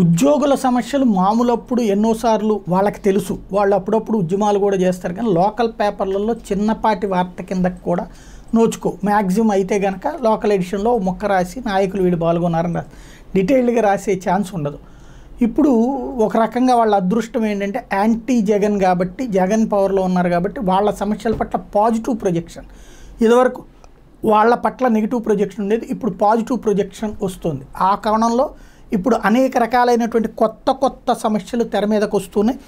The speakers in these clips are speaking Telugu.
ఉద్యోగుల సమస్యలు మామూలప్పుడు ఎన్నోసార్లు వాళ్ళకి తెలుసు వాళ్ళు అప్పుడప్పుడు ఉద్యమాలు కూడా చేస్తారు కానీ లోకల్ పేపర్లలో చిన్నపాటి వార్త కింద కూడా నోచుకో మ్యాక్సిమం అయితే కనుక లోకల్ ఎడిషన్లో మొక్క రాసి నాయకులు వీడు పాల్గొన్నారని డీటెయిల్డ్గా రాసే ఛాన్స్ ఉండదు ఇప్పుడు ఒక రకంగా వాళ్ళ అదృష్టం ఏంటంటే యాంటీ జగన్ కాబట్టి జగన్ పవర్లో ఉన్నారు కాబట్టి వాళ్ళ సమస్యల పట్ల పాజిటివ్ ప్రొజెక్షన్ ఇదివరకు వాళ్ళ పట్ల నెగిటివ్ ప్రొజెక్షన్ ఉండేది ఇప్పుడు పాజిటివ్ ప్రొజెక్షన్ వస్తుంది ఆ కోణంలో ఇప్పుడు అనేక రకాలైనటువంటి కొత్త కొత్త సమస్యలు తెర మీదకు వస్తున్నాయి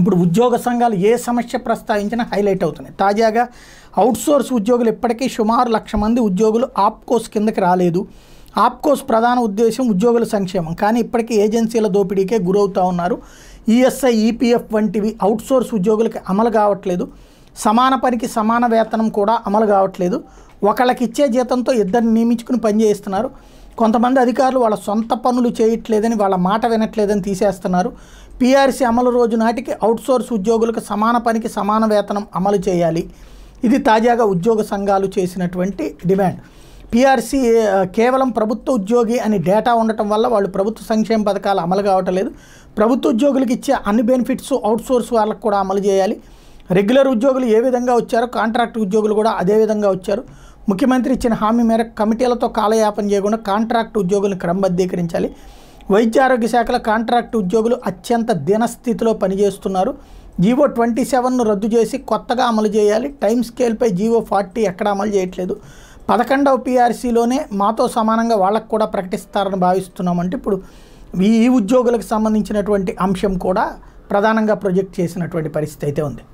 ఇప్పుడు ఉద్యోగ సంఘాలు ఏ సమస్య ప్రస్తావించినా హైలైట్ అవుతున్నాయి తాజాగా అవుట్సోర్స్ ఉద్యోగులు ఇప్పటికీ సుమారు లక్ష మంది ఉద్యోగులు ఆప్కోస్ కిందకి రాలేదు ఆప్కోస్ ప్రధాన ఉద్దేశం ఉద్యోగుల సంక్షేమం కానీ ఇప్పటికీ ఏజెన్సీల దోపిడీకే గురవుతూ ఉన్నారు ఈఎస్ఐ ఈపీఎఫ్ వంటివి అవుట్సోర్స్ ఉద్యోగులకి అమలు కావట్లేదు సమాన పనికి సమాన వేతనం కూడా అమలు కావట్లేదు ఒకళ్ళకి ఇచ్చే జీతంతో ఇద్దరిని నియమించుకుని పనిచేస్తున్నారు కొంతమంది అధికారులు వాళ్ళ సొంత పనులు చేయట్లేదని వాళ్ళ మాట వినట్లేదని తీసేస్తున్నారు పీఆర్సీ అమలు రోజు నాటికి అవుట్సోర్స్ ఉద్యోగులకు సమాన పనికి సమాన వేతనం అమలు చేయాలి ఇది తాజాగా ఉద్యోగ సంఘాలు చేసినటువంటి డిమాండ్ పీఆర్సీ కేవలం ప్రభుత్వ ఉద్యోగి అని డేటా ఉండటం వల్ల వాళ్ళు ప్రభుత్వ సంక్షేమ పథకాలు అమలు కావటం లేదు ప్రభుత్వ ఉద్యోగులకు ఇచ్చే అన్ని బెనిఫిట్స్ అవుట్సోర్స్ వాళ్ళకు కూడా అమలు చేయాలి రెగ్యులర్ ఉద్యోగులు ఏ విధంగా వచ్చారో కాంట్రాక్ట్ ఉద్యోగులు కూడా అదే విధంగా వచ్చారు ముఖ్యమంత్రి ఇచ్చిన హామీ మేరకు కమిటీలతో కాలయాపన చేయకుండా కాంట్రాక్ట్ ఉద్యోగులను క్రమబద్ధీకరించాలి వైద్య ఆరోగ్య శాఖల కాంట్రాక్ట్ ఉద్యోగులు అత్యంత దినస్థితిలో పనిచేస్తున్నారు జీవో ట్వంటీ సెవెన్ను రద్దు చేసి కొత్తగా అమలు చేయాలి టైం స్కేల్పై జీవో ఫార్టీ ఎక్కడ అమలు చేయట్లేదు పదకొండవ పీఆర్సీలోనే మాతో సమానంగా వాళ్ళకు కూడా ప్రకటిస్తారని భావిస్తున్నామంటే ఇప్పుడు ఈ ఉద్యోగులకు సంబంధించినటువంటి అంశం కూడా ప్రధానంగా ప్రొజెక్ట్ చేసినటువంటి పరిస్థితి అయితే ఉంది